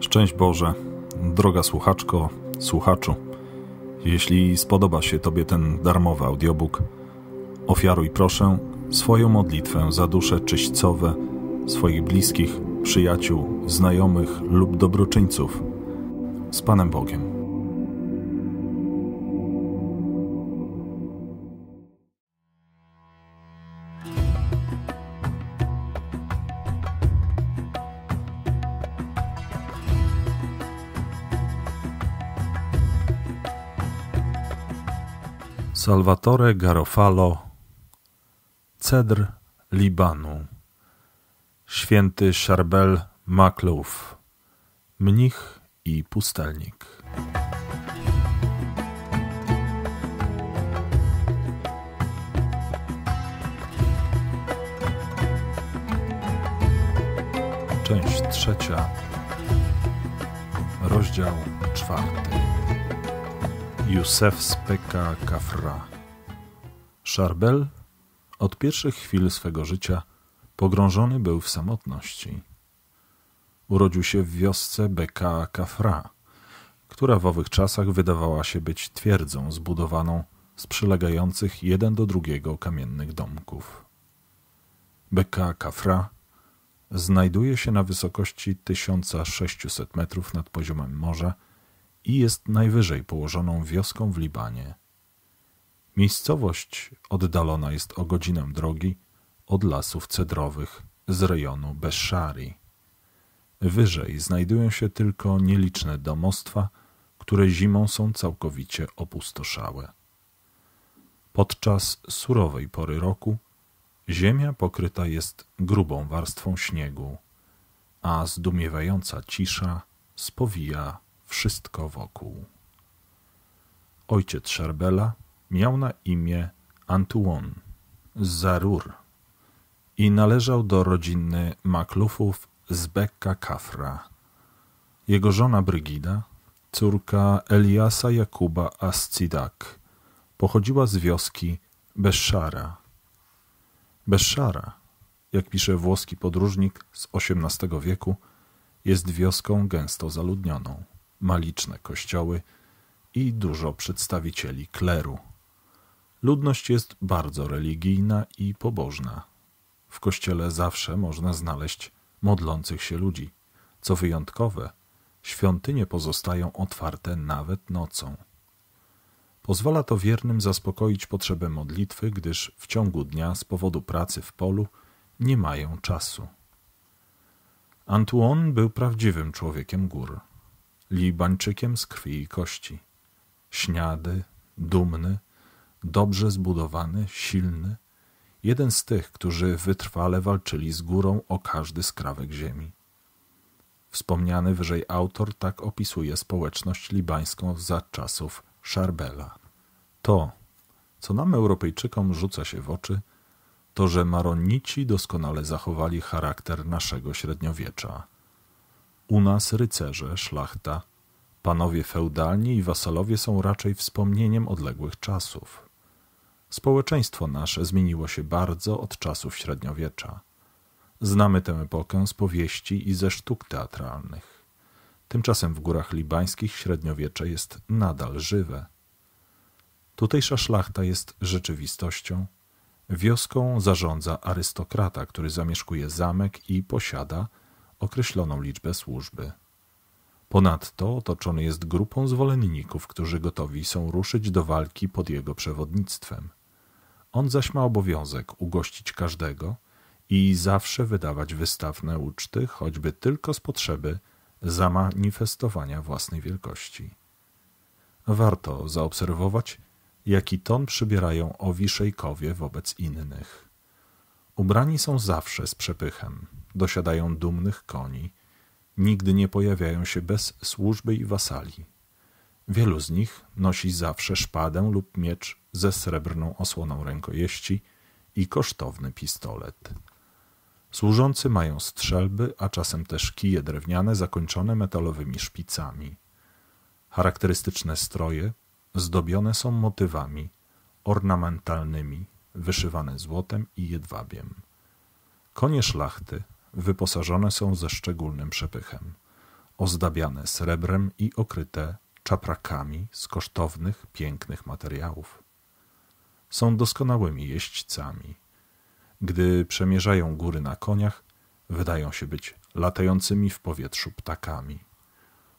Szczęść Boże, droga słuchaczko, słuchaczu. Jeśli spodoba się Tobie ten darmowy audiobook, ofiaruj proszę swoją modlitwę za dusze czyśćcowe swoich bliskich, przyjaciół, znajomych lub dobroczyńców. Z Panem Bogiem. Salvatore Garofalo, Cedr Libanu, święty Charbel Makluf, mnich i pustelnik. Część trzecia, rozdział czwarty. Józef Speka Kafra. Szarbel od pierwszych chwil swego życia pogrążony był w samotności. Urodził się w wiosce Beka Kafra, która w owych czasach wydawała się być twierdzą zbudowaną z przylegających jeden do drugiego kamiennych domków. Beka Kafra znajduje się na wysokości 1600 metrów nad poziomem morza – i jest najwyżej położoną wioską w Libanie. Miejscowość oddalona jest o godzinę drogi od lasów cedrowych z rejonu Beszari. Wyżej znajdują się tylko nieliczne domostwa, które zimą są całkowicie opustoszałe. Podczas surowej pory roku ziemia pokryta jest grubą warstwą śniegu, a zdumiewająca cisza spowija wszystko wokół. Ojciec Szarbela miał na imię Antuon z Zarur i należał do rodziny Maklufów z Bekka Kafra. Jego żona Brygida, córka Eliasa Jakuba Ascidak, pochodziła z wioski Beszara. Beszara, jak pisze włoski podróżnik z XVIII wieku, jest wioską gęsto zaludnioną ma liczne kościoły i dużo przedstawicieli kleru. Ludność jest bardzo religijna i pobożna. W kościele zawsze można znaleźć modlących się ludzi. Co wyjątkowe, świątynie pozostają otwarte nawet nocą. Pozwala to wiernym zaspokoić potrzebę modlitwy, gdyż w ciągu dnia z powodu pracy w polu nie mają czasu. Antoine był prawdziwym człowiekiem gór. Libańczykiem z krwi i kości. Śniady, dumny, dobrze zbudowany, silny, jeden z tych, którzy wytrwale walczyli z górą o każdy skrawek ziemi. Wspomniany wyżej autor tak opisuje społeczność libańską za czasów Szarbela. To, co nam Europejczykom rzuca się w oczy, to że Maronici doskonale zachowali charakter naszego średniowiecza – u nas rycerze, szlachta, panowie feudalni i wasalowie są raczej wspomnieniem odległych czasów. Społeczeństwo nasze zmieniło się bardzo od czasów średniowiecza. Znamy tę epokę z powieści i ze sztuk teatralnych. Tymczasem w górach libańskich średniowiecze jest nadal żywe. Tutejsza szlachta jest rzeczywistością. Wioską zarządza arystokrata, który zamieszkuje zamek i posiada – określoną liczbę służby. Ponadto otoczony jest grupą zwolenników, którzy gotowi są ruszyć do walki pod jego przewodnictwem. On zaś ma obowiązek ugościć każdego i zawsze wydawać wystawne uczty, choćby tylko z potrzeby zamanifestowania własnej wielkości. Warto zaobserwować, jaki ton przybierają owi szejkowie wobec innych. Ubrani są zawsze z przepychem, dosiadają dumnych koni, nigdy nie pojawiają się bez służby i wasali. Wielu z nich nosi zawsze szpadę lub miecz ze srebrną osłoną rękojeści i kosztowny pistolet. Służący mają strzelby, a czasem też kije drewniane zakończone metalowymi szpicami. Charakterystyczne stroje zdobione są motywami ornamentalnymi, wyszywane złotem i jedwabiem. Konie szlachty wyposażone są ze szczególnym przepychem, ozdabiane srebrem i okryte czaprakami z kosztownych, pięknych materiałów. Są doskonałymi jeźdźcami. Gdy przemierzają góry na koniach, wydają się być latającymi w powietrzu ptakami.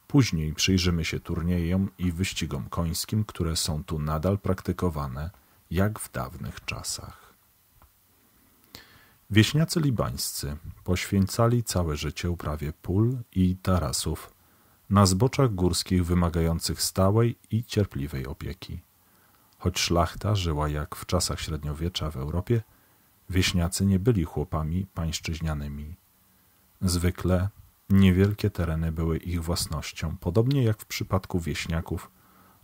Później przyjrzymy się turniejom i wyścigom końskim, które są tu nadal praktykowane, jak w dawnych czasach. Wieśniacy libańscy poświęcali całe życie uprawie pól i tarasów na zboczach górskich wymagających stałej i cierpliwej opieki. Choć szlachta żyła jak w czasach średniowiecza w Europie, wieśniacy nie byli chłopami pańszczyźnianymi. Zwykle niewielkie tereny były ich własnością, podobnie jak w przypadku wieśniaków,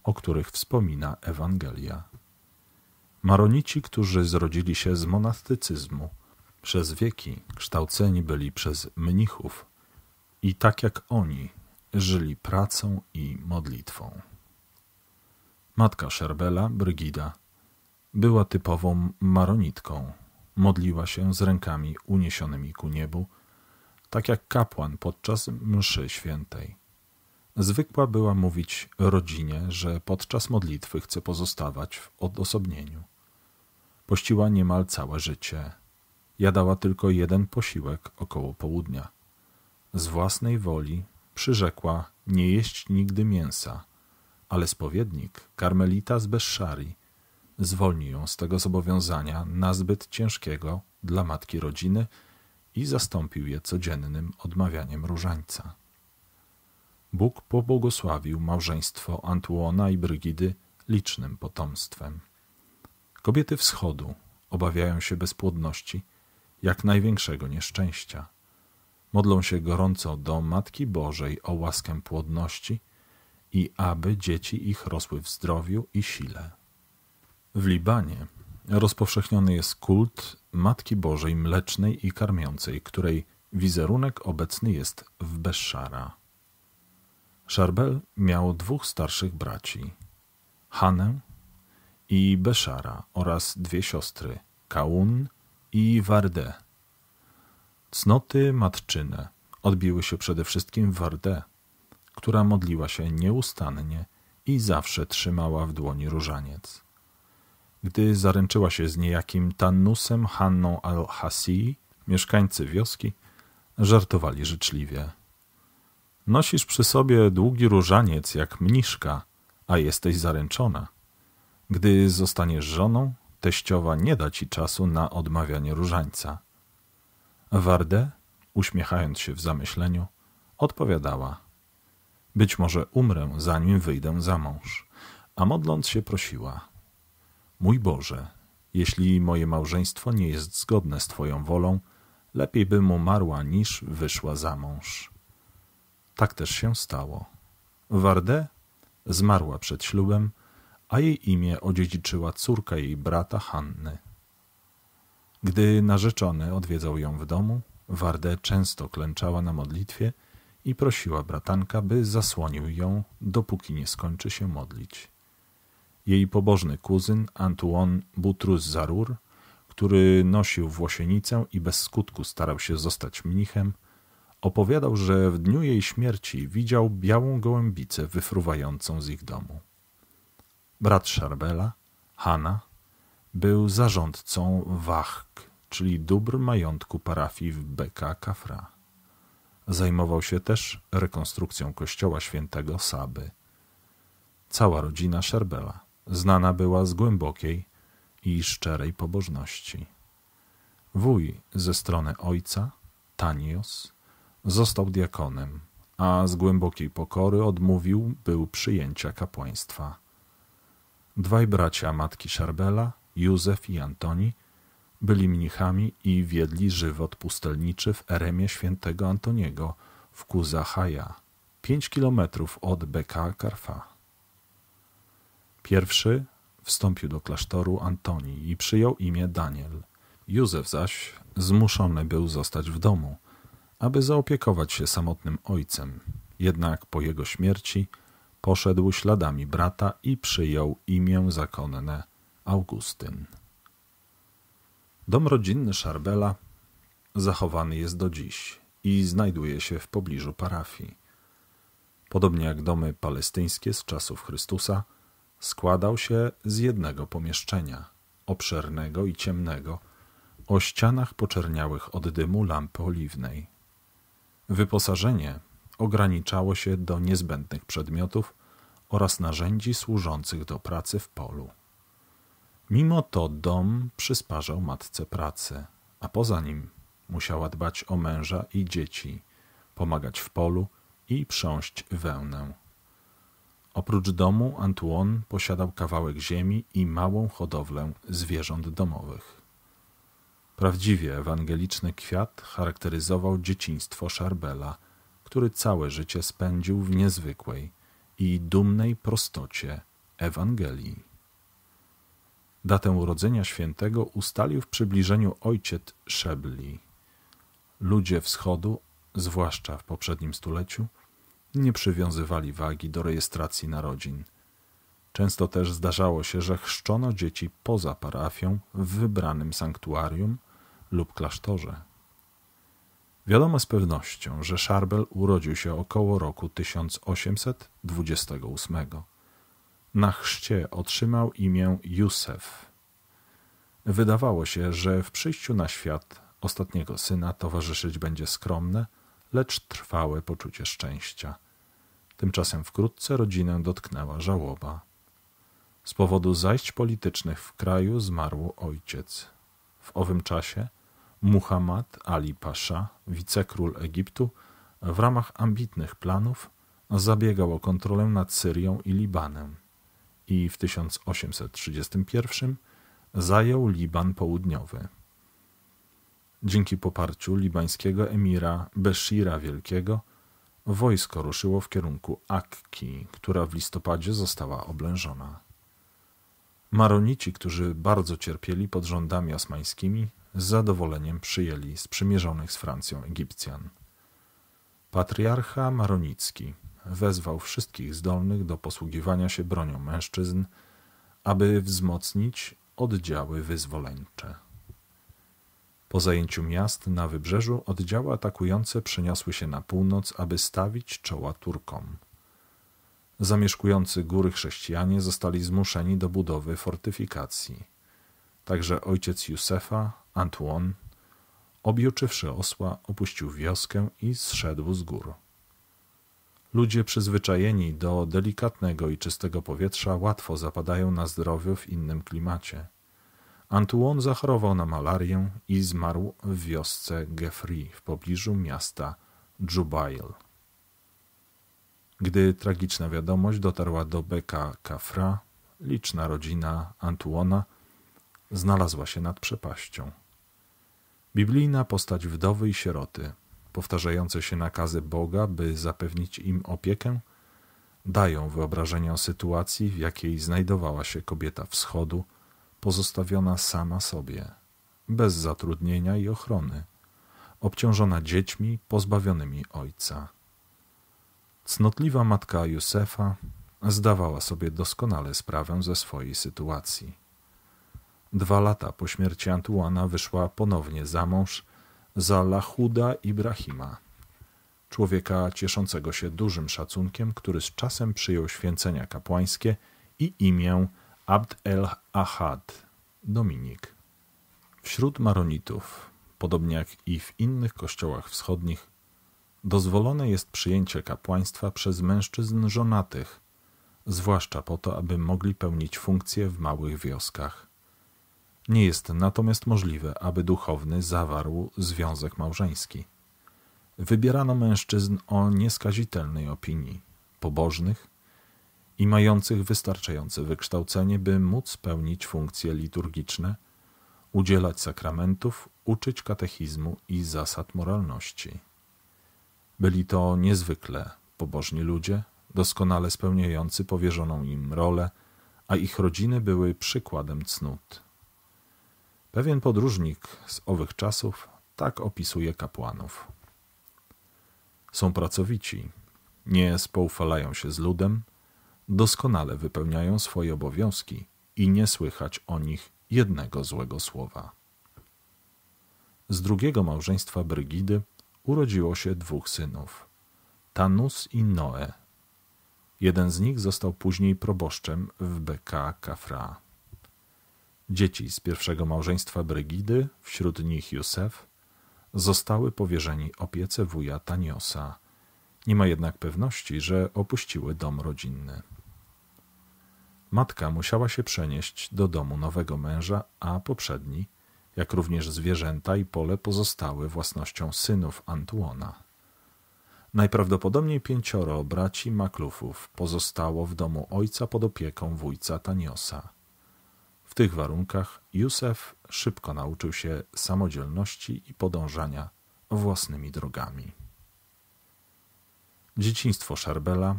o których wspomina Ewangelia. Maronici, którzy zrodzili się z monastycyzmu – przez wieki kształceni byli przez mnichów i tak jak oni żyli pracą i modlitwą. Matka Szerbela, Brygida, była typową maronitką. Modliła się z rękami uniesionymi ku niebu, tak jak kapłan podczas mszy świętej. Zwykła była mówić rodzinie, że podczas modlitwy chce pozostawać w odosobnieniu. Pościła niemal całe życie – Jadała tylko jeden posiłek około południa. Z własnej woli przyrzekła nie jeść nigdy mięsa, ale spowiednik, karmelita z Beszari, zwolni ją z tego zobowiązania nazbyt ciężkiego dla matki rodziny i zastąpił je codziennym odmawianiem różańca. Bóg pobłogosławił małżeństwo Antuona i Brygidy licznym potomstwem. Kobiety wschodu obawiają się bezpłodności jak największego nieszczęścia. Modlą się gorąco do Matki Bożej o łaskę płodności i aby dzieci ich rosły w zdrowiu i sile. W Libanie rozpowszechniony jest kult Matki Bożej Mlecznej i Karmiącej, której wizerunek obecny jest w Beszara. Szarbel miał dwóch starszych braci, Hanę i Beszara oraz dwie siostry, Kaun i Wardę. Cnoty matczyne odbiły się przede wszystkim w Wardę, która modliła się nieustannie i zawsze trzymała w dłoni różaniec. Gdy zaręczyła się z niejakim Tannusem Hanną al-Hasi, mieszkańcy wioski żartowali życzliwie. Nosisz przy sobie długi różaniec jak mniszka, a jesteś zaręczona. Gdy zostaniesz żoną, Teściowa nie da ci czasu na odmawianie różańca. Wardę, uśmiechając się w zamyśleniu, odpowiadała. Być może umrę, zanim wyjdę za mąż. A modląc się prosiła. Mój Boże, jeśli moje małżeństwo nie jest zgodne z Twoją wolą, lepiej bym umarła niż wyszła za mąż. Tak też się stało. Wardę zmarła przed ślubem, a jej imię odziedziczyła córka jej brata Hanny. Gdy narzeczony odwiedzał ją w domu, Wardę często klęczała na modlitwie i prosiła bratanka, by zasłonił ją, dopóki nie skończy się modlić. Jej pobożny kuzyn Antoine Butrus Zarur, który nosił włosienicę i bez skutku starał się zostać mnichem, opowiadał, że w dniu jej śmierci widział białą gołębicę wyfruwającą z ich domu. Brat Szarbela, Hana, był zarządcą Wachk, czyli dóbr majątku parafii w Beka Kafra. Zajmował się też rekonstrukcją kościoła świętego Saby. Cała rodzina Szarbela znana była z głębokiej i szczerej pobożności. Wuj ze strony ojca, Tanios, został diakonem, a z głębokiej pokory odmówił był przyjęcia kapłaństwa. Dwaj bracia matki Szarbela, Józef i Antoni, byli mnichami i wiedli żywot pustelniczy w eremie świętego Antoniego w Kuzahaja, pięć kilometrów od Beka Karfa. Pierwszy wstąpił do klasztoru Antoni i przyjął imię Daniel. Józef zaś zmuszony był zostać w domu, aby zaopiekować się samotnym ojcem. Jednak po jego śmierci Poszedł śladami brata i przyjął imię zakonne Augustyn. Dom rodzinny Szarbela zachowany jest do dziś i znajduje się w pobliżu parafii. Podobnie jak domy palestyńskie z czasów Chrystusa, składał się z jednego pomieszczenia, obszernego i ciemnego, o ścianach poczerniałych od dymu lampy oliwnej. Wyposażenie ograniczało się do niezbędnych przedmiotów oraz narzędzi służących do pracy w polu. Mimo to dom przysparzał matce pracy, a poza nim musiała dbać o męża i dzieci, pomagać w polu i prząść wełnę. Oprócz domu Antuon posiadał kawałek ziemi i małą hodowlę zwierząt domowych. Prawdziwie ewangeliczny kwiat charakteryzował dzieciństwo Szarbela, który całe życie spędził w niezwykłej i dumnej prostocie Ewangelii. Datę urodzenia świętego ustalił w przybliżeniu ojciec Szebli. Ludzie wschodu, zwłaszcza w poprzednim stuleciu, nie przywiązywali wagi do rejestracji narodzin. Często też zdarzało się, że chrzczono dzieci poza parafią w wybranym sanktuarium lub klasztorze. Wiadomo z pewnością, że Szarbel urodził się około roku 1828. Na chrzcie otrzymał imię Józef. Wydawało się, że w przyjściu na świat ostatniego syna towarzyszyć będzie skromne, lecz trwałe poczucie szczęścia. Tymczasem wkrótce rodzinę dotknęła żałoba. Z powodu zajść politycznych w kraju zmarł ojciec. W owym czasie – Muhammad Ali Pasza, wicekról Egiptu, w ramach ambitnych planów zabiegał o kontrolę nad Syrią i Libanem i w 1831 zajął Liban Południowy. Dzięki poparciu libańskiego emira Beszira Wielkiego wojsko ruszyło w kierunku Akki, która w listopadzie została oblężona. Maronici, którzy bardzo cierpieli pod rządami osmańskimi, z zadowoleniem przyjęli sprzymierzonych z Francją Egipcjan. Patriarcha Maronicki wezwał wszystkich zdolnych do posługiwania się bronią mężczyzn, aby wzmocnić oddziały wyzwoleńcze. Po zajęciu miast na wybrzeżu oddziały atakujące przeniosły się na północ, aby stawić czoła Turkom. Zamieszkujący góry chrześcijanie zostali zmuszeni do budowy fortyfikacji. Także ojciec Józefa Antoine, objuczywszy osła, opuścił wioskę i zszedł z gór. Ludzie przyzwyczajeni do delikatnego i czystego powietrza łatwo zapadają na zdrowiu w innym klimacie. Antoine zachorował na malarię i zmarł w wiosce Geoffrey w pobliżu miasta Jubail. Gdy tragiczna wiadomość dotarła do Beka Kafra, liczna rodzina Antuona znalazła się nad przepaścią. Biblijna postać wdowy i sieroty, powtarzające się nakazy Boga, by zapewnić im opiekę, dają wyobrażenie o sytuacji, w jakiej znajdowała się kobieta wschodu, pozostawiona sama sobie, bez zatrudnienia i ochrony, obciążona dziećmi pozbawionymi ojca. Cnotliwa matka Józefa zdawała sobie doskonale sprawę ze swojej sytuacji. Dwa lata po śmierci Antuana wyszła ponownie za mąż za Lahuda Ibrahima, człowieka cieszącego się dużym szacunkiem, który z czasem przyjął święcenia kapłańskie i imię Abd el-Ahad, Dominik. Wśród Maronitów, podobnie jak i w innych kościołach wschodnich, dozwolone jest przyjęcie kapłaństwa przez mężczyzn żonatych, zwłaszcza po to, aby mogli pełnić funkcje w małych wioskach. Nie jest natomiast możliwe, aby duchowny zawarł związek małżeński. Wybierano mężczyzn o nieskazitelnej opinii, pobożnych i mających wystarczające wykształcenie, by móc pełnić funkcje liturgiczne, udzielać sakramentów, uczyć katechizmu i zasad moralności. Byli to niezwykle pobożni ludzie, doskonale spełniający powierzoną im rolę, a ich rodziny były przykładem cnót. Pewien podróżnik z owych czasów tak opisuje kapłanów. Są pracowici, nie spoufalają się z ludem, doskonale wypełniają swoje obowiązki i nie słychać o nich jednego złego słowa. Z drugiego małżeństwa Brygidy urodziło się dwóch synów: Tanus i Noe. Jeden z nich został później proboszczem w Beka Kafra. Dzieci z pierwszego małżeństwa Brygidy, wśród nich Józef, zostały powierzeni opiece wuja Taniosa. Nie ma jednak pewności, że opuściły dom rodzinny. Matka musiała się przenieść do domu nowego męża, a poprzedni, jak również zwierzęta i pole pozostały własnością synów Antuona. Najprawdopodobniej pięcioro braci Maklufów pozostało w domu ojca pod opieką wujca Taniosa – w tych warunkach Józef szybko nauczył się samodzielności i podążania własnymi drogami. Dzieciństwo Szarbela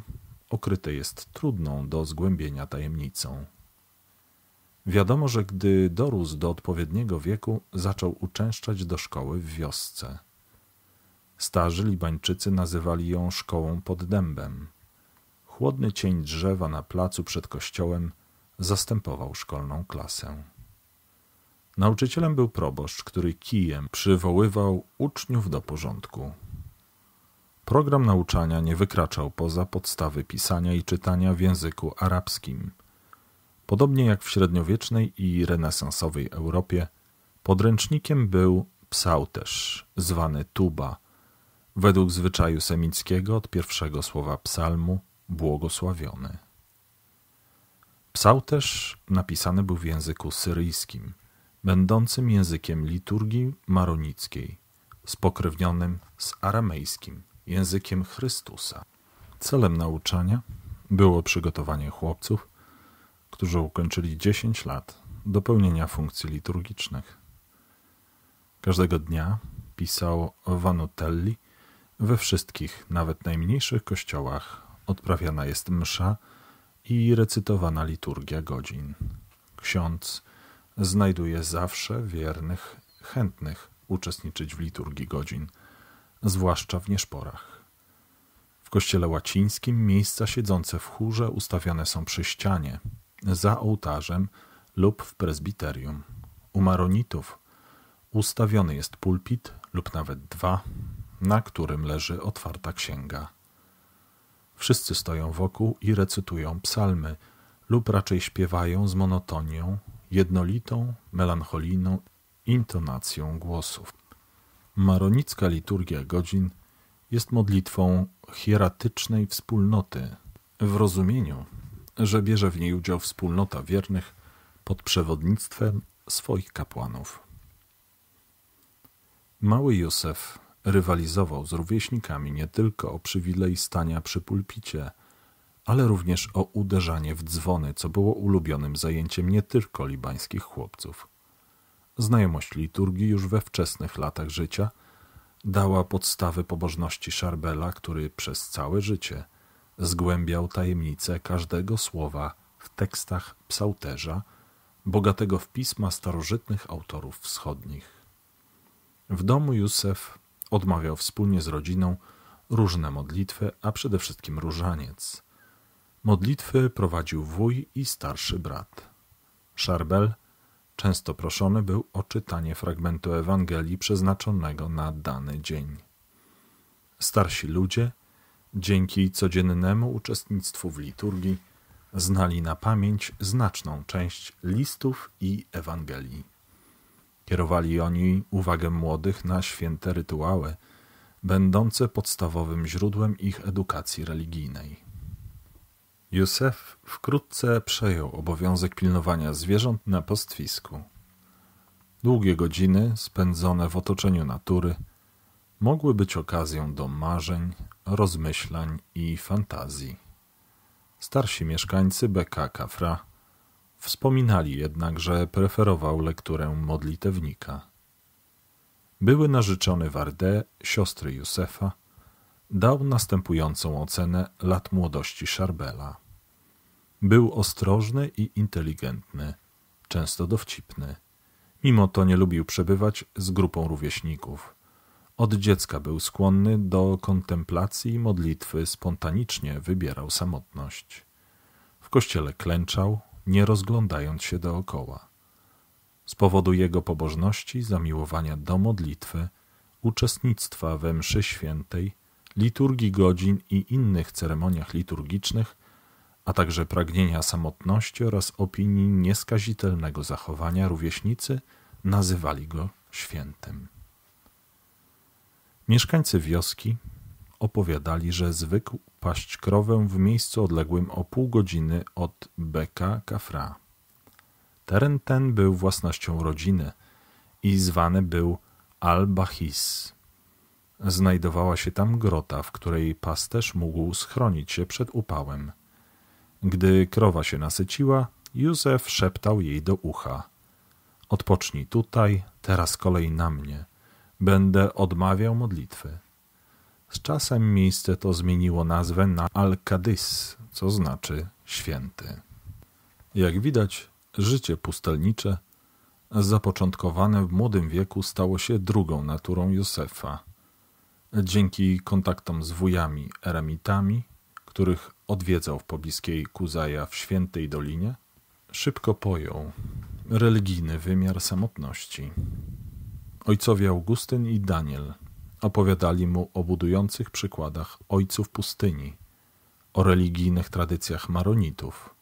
okryte jest trudną do zgłębienia tajemnicą. Wiadomo, że gdy dorósł do odpowiedniego wieku, zaczął uczęszczać do szkoły w wiosce. Starzy Libańczycy nazywali ją szkołą pod dębem. Chłodny cień drzewa na placu przed kościołem – zastępował szkolną klasę. Nauczycielem był proboszcz, który kijem przywoływał uczniów do porządku. Program nauczania nie wykraczał poza podstawy pisania i czytania w języku arabskim. Podobnie jak w średniowiecznej i renesansowej Europie, podręcznikiem był psałterz, zwany tuba. Według zwyczaju semickiego od pierwszego słowa psalmu błogosławiony. Psałterz napisany był w języku syryjskim, będącym językiem liturgii maronickiej, spokrewnionym z aramejskim, językiem Chrystusa. Celem nauczania było przygotowanie chłopców, którzy ukończyli 10 lat do pełnienia funkcji liturgicznych. Każdego dnia pisał Vanutelli, we wszystkich, nawet najmniejszych kościołach odprawiana jest msza i recytowana liturgia godzin. Ksiądz znajduje zawsze wiernych, chętnych uczestniczyć w liturgii godzin, zwłaszcza w nieszporach. W kościele łacińskim miejsca siedzące w chórze ustawione są przy ścianie, za ołtarzem lub w prezbiterium. U maronitów ustawiony jest pulpit lub nawet dwa, na którym leży otwarta księga. Wszyscy stoją wokół i recytują psalmy, lub raczej śpiewają z monotonią, jednolitą, melancholijną intonacją głosów. Maronicka liturgia godzin jest modlitwą hieratycznej wspólnoty, w rozumieniu, że bierze w niej udział wspólnota wiernych pod przewodnictwem swoich kapłanów. Mały Józef Rywalizował z rówieśnikami nie tylko o przywilej stania przy pulpicie, ale również o uderzanie w dzwony, co było ulubionym zajęciem nie tylko libańskich chłopców. Znajomość liturgii już we wczesnych latach życia dała podstawy pobożności Szarbela, który przez całe życie zgłębiał tajemnice każdego słowa w tekstach psałterza, bogatego w pisma starożytnych autorów wschodnich. W domu Józef Odmawiał wspólnie z rodziną różne modlitwy, a przede wszystkim różaniec. Modlitwy prowadził wuj i starszy brat. Szarbel często proszony był o czytanie fragmentu Ewangelii przeznaczonego na dany dzień. Starsi ludzie, dzięki codziennemu uczestnictwu w liturgii, znali na pamięć znaczną część listów i Ewangelii. Kierowali oni uwagę młodych na święte rytuały, będące podstawowym źródłem ich edukacji religijnej. Józef wkrótce przejął obowiązek pilnowania zwierząt na postwisku. Długie godziny spędzone w otoczeniu natury mogły być okazją do marzeń, rozmyślań i fantazji. Starsi mieszkańcy Beka Kafra Wspominali jednak, że preferował lekturę modlitewnika. Były narzeczony Warde, siostry Józefa, dał następującą ocenę lat młodości Szarbela. Był ostrożny i inteligentny, często dowcipny. Mimo to nie lubił przebywać z grupą rówieśników. Od dziecka był skłonny do kontemplacji i modlitwy, spontanicznie wybierał samotność. W kościele klęczał, nie rozglądając się dookoła. Z powodu jego pobożności, zamiłowania do modlitwy, uczestnictwa we mszy świętej, liturgii godzin i innych ceremoniach liturgicznych, a także pragnienia samotności oraz opinii nieskazitelnego zachowania rówieśnicy nazywali go świętym. Mieszkańcy wioski, opowiadali, że zwykł paść krowę w miejscu odległym o pół godziny od Beka Kafra. Teren ten był własnością rodziny i zwany był Al-Bahis. Znajdowała się tam grota, w której pasterz mógł schronić się przed upałem. Gdy krowa się nasyciła, Józef szeptał jej do ucha. Odpocznij tutaj, teraz kolej na mnie. Będę odmawiał modlitwy. Z czasem miejsce to zmieniło nazwę na Al-Kadys, co znaczy święty. Jak widać, życie pustelnicze, zapoczątkowane w młodym wieku, stało się drugą naturą Józefa. Dzięki kontaktom z wujami eremitami, których odwiedzał w pobliskiej Kuzaja w Świętej Dolinie, szybko pojął religijny wymiar samotności. Ojcowie Augustyn i Daniel – Opowiadali mu o budujących przykładach ojców pustyni, o religijnych tradycjach maronitów,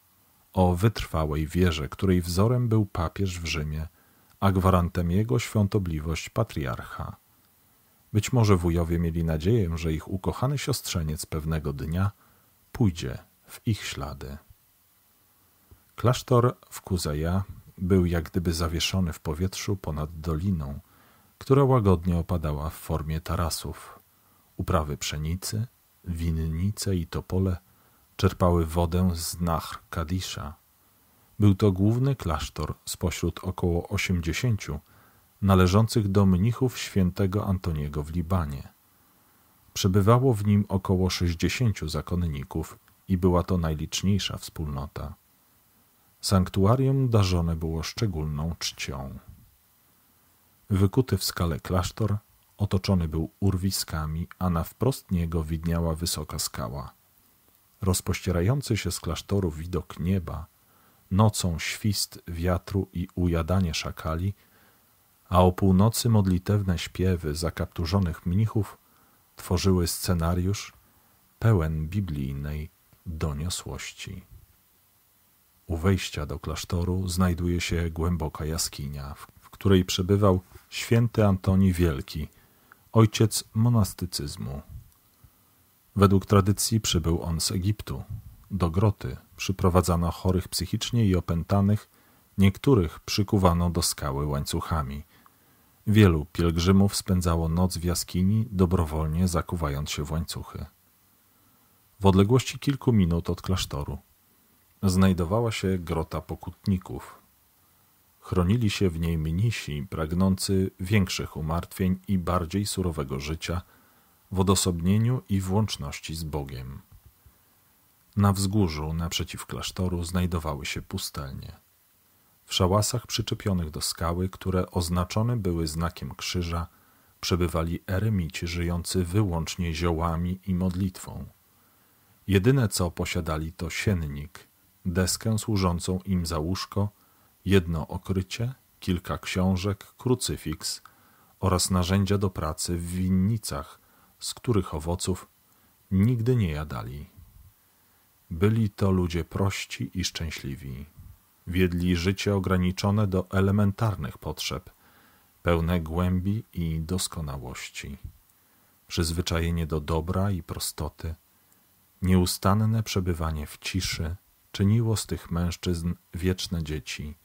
o wytrwałej wierze, której wzorem był papież w Rzymie, a gwarantem jego świątobliwość patriarcha. Być może wujowie mieli nadzieję, że ich ukochany siostrzeniec pewnego dnia pójdzie w ich ślady. Klasztor w Kuzeja był jak gdyby zawieszony w powietrzu ponad doliną, która łagodnie opadała w formie tarasów. Uprawy pszenicy, winnice i topole czerpały wodę z nachr Kadisza. Był to główny klasztor spośród około osiemdziesięciu należących do mnichów świętego Antoniego w Libanie. Przebywało w nim około sześćdziesięciu zakonników i była to najliczniejsza wspólnota. Sanktuarium darzone było szczególną czcią. Wykuty w skale klasztor otoczony był urwiskami, a na wprost niego widniała wysoka skała. Rozpościerający się z klasztoru widok nieba, nocą świst wiatru i ujadanie szakali, a o północy modlitewne śpiewy zakapturzonych mnichów tworzyły scenariusz pełen biblijnej doniosłości. U wejścia do klasztoru znajduje się głęboka jaskinia, w której przebywał święty Antoni Wielki, ojciec monastycyzmu. Według tradycji przybył on z Egiptu. Do groty przyprowadzano chorych psychicznie i opętanych, niektórych przykuwano do skały łańcuchami. Wielu pielgrzymów spędzało noc w jaskini, dobrowolnie zakuwając się w łańcuchy. W odległości kilku minut od klasztoru znajdowała się grota pokutników, Chronili się w niej mnisi, pragnący większych umartwień i bardziej surowego życia, w odosobnieniu i włączności z Bogiem. Na wzgórzu naprzeciw klasztoru znajdowały się pustelnie. W szałasach przyczepionych do skały, które oznaczone były znakiem krzyża, przebywali eremici żyjący wyłącznie ziołami i modlitwą. Jedyne co posiadali to siennik, deskę służącą im za łóżko – jedno okrycie, kilka książek, krucyfiks oraz narzędzia do pracy w winnicach, z których owoców nigdy nie jadali. Byli to ludzie prości i szczęśliwi. Wiedli życie ograniczone do elementarnych potrzeb, pełne głębi i doskonałości. Przyzwyczajenie do dobra i prostoty, nieustanne przebywanie w ciszy czyniło z tych mężczyzn wieczne dzieci –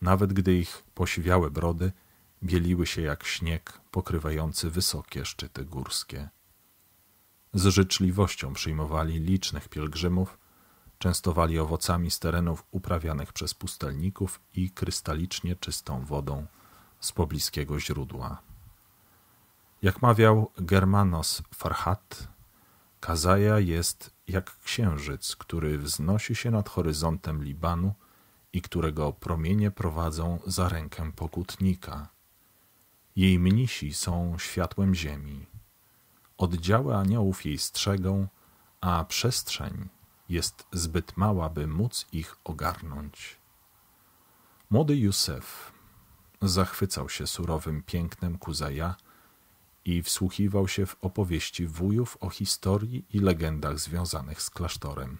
nawet gdy ich posiwiałe brody bieliły się jak śnieg pokrywający wysokie szczyty górskie. Z życzliwością przyjmowali licznych pielgrzymów, częstowali owocami z terenów uprawianych przez pustelników i krystalicznie czystą wodą z pobliskiego źródła. Jak mawiał Germanos Farhat, Kazaja jest jak księżyc, który wznosi się nad horyzontem Libanu i którego promienie prowadzą za rękę pokutnika. Jej mnisi są światłem ziemi. Oddziały aniołów jej strzegą, a przestrzeń jest zbyt mała, by móc ich ogarnąć. Młody Józef zachwycał się surowym pięknem Kuzaja i wsłuchiwał się w opowieści wujów o historii i legendach związanych z klasztorem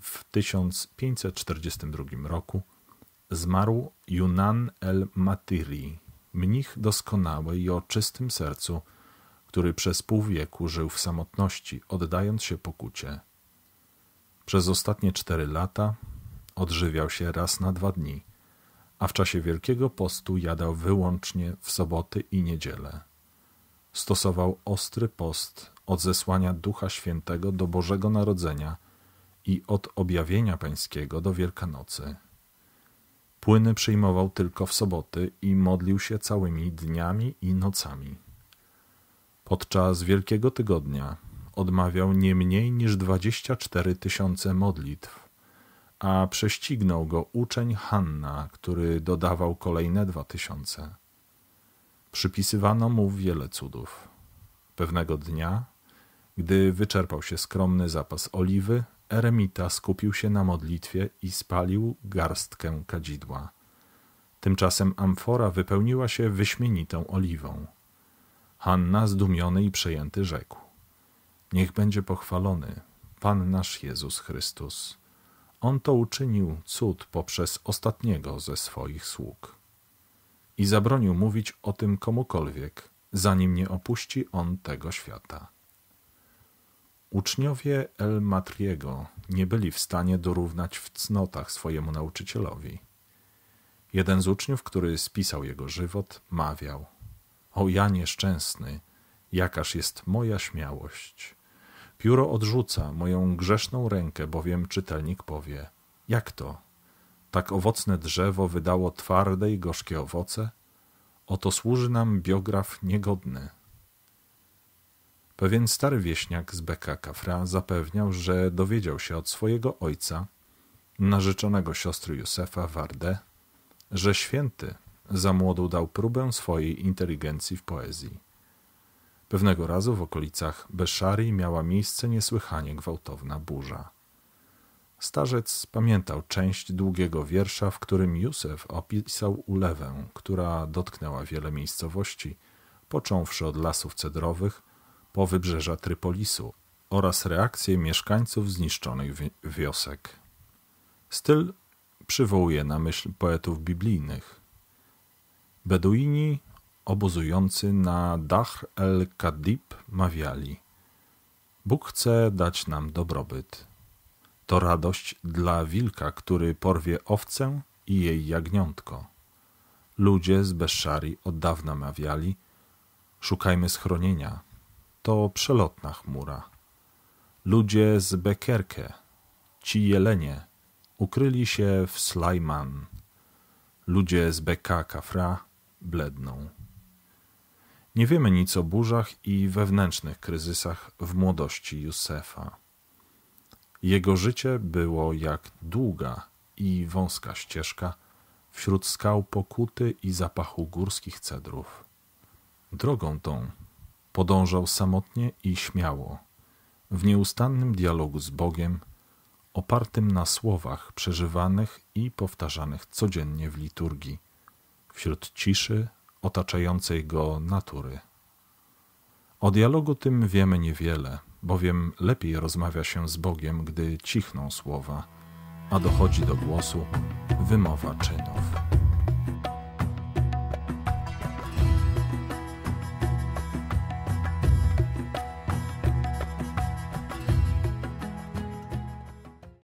w 1542 roku zmarł Yunan el-Matiri, mnich doskonały i o czystym sercu, który przez pół wieku żył w samotności, oddając się pokucie. Przez ostatnie cztery lata odżywiał się raz na dwa dni, a w czasie Wielkiego Postu jadał wyłącznie w soboty i niedzielę. Stosował ostry post od zesłania Ducha Świętego do Bożego Narodzenia – i od objawienia pańskiego do Wielkanocy. Płyny przyjmował tylko w soboty i modlił się całymi dniami i nocami. Podczas Wielkiego Tygodnia odmawiał nie mniej niż 24 tysiące modlitw, a prześcignął go uczeń Hanna, który dodawał kolejne dwa tysiące. Przypisywano mu wiele cudów. Pewnego dnia, gdy wyczerpał się skromny zapas oliwy, Eremita skupił się na modlitwie i spalił garstkę kadzidła. Tymczasem amfora wypełniła się wyśmienitą oliwą. Hanna, zdumiony i przejęty, rzekł: Niech będzie pochwalony Pan nasz Jezus Chrystus. On to uczynił cud poprzez ostatniego ze swoich sług. I zabronił mówić o tym komukolwiek, zanim nie opuści on tego świata. Uczniowie El Matriego nie byli w stanie dorównać w cnotach swojemu nauczycielowi. Jeden z uczniów, który spisał jego żywot, mawiał: O ja nieszczęsny, jakaż jest moja śmiałość. Pióro odrzuca moją grzeszną rękę, bowiem czytelnik powie: Jak to? Tak owocne drzewo wydało twarde i gorzkie owoce? Oto służy nam biograf niegodny. Pewien stary wieśniak z Beka Kafra zapewniał, że dowiedział się od swojego ojca, narzeczonego siostry Józefa Warde, że święty za młodu dał próbę swojej inteligencji w poezji. Pewnego razu w okolicach Beszari miała miejsce niesłychanie gwałtowna burza. Starzec pamiętał część długiego wiersza, w którym Józef opisał ulewę, która dotknęła wiele miejscowości, począwszy od lasów cedrowych, po wybrzeża Trypolisu oraz reakcje mieszkańców zniszczonych wiosek. Styl przywołuje na myśl poetów biblijnych. Beduini obozujący na Dach el-Kadib mawiali: Bóg chce dać nam dobrobyt. To radość dla wilka, który porwie owcę i jej jagniątko. Ludzie z Beszari od dawna mawiali: Szukajmy schronienia, to przelotna chmura. Ludzie z Bekerke, ci jelenie, ukryli się w Slajman. Ludzie z Beka Kafra bledną. Nie wiemy nic o burzach i wewnętrznych kryzysach w młodości Józefa. Jego życie było jak długa i wąska ścieżka wśród skał pokuty i zapachu górskich cedrów. Drogą tą Podążał samotnie i śmiało, w nieustannym dialogu z Bogiem, opartym na słowach przeżywanych i powtarzanych codziennie w liturgii, wśród ciszy otaczającej go natury. O dialogu tym wiemy niewiele, bowiem lepiej rozmawia się z Bogiem, gdy cichną słowa, a dochodzi do głosu wymowa czynów.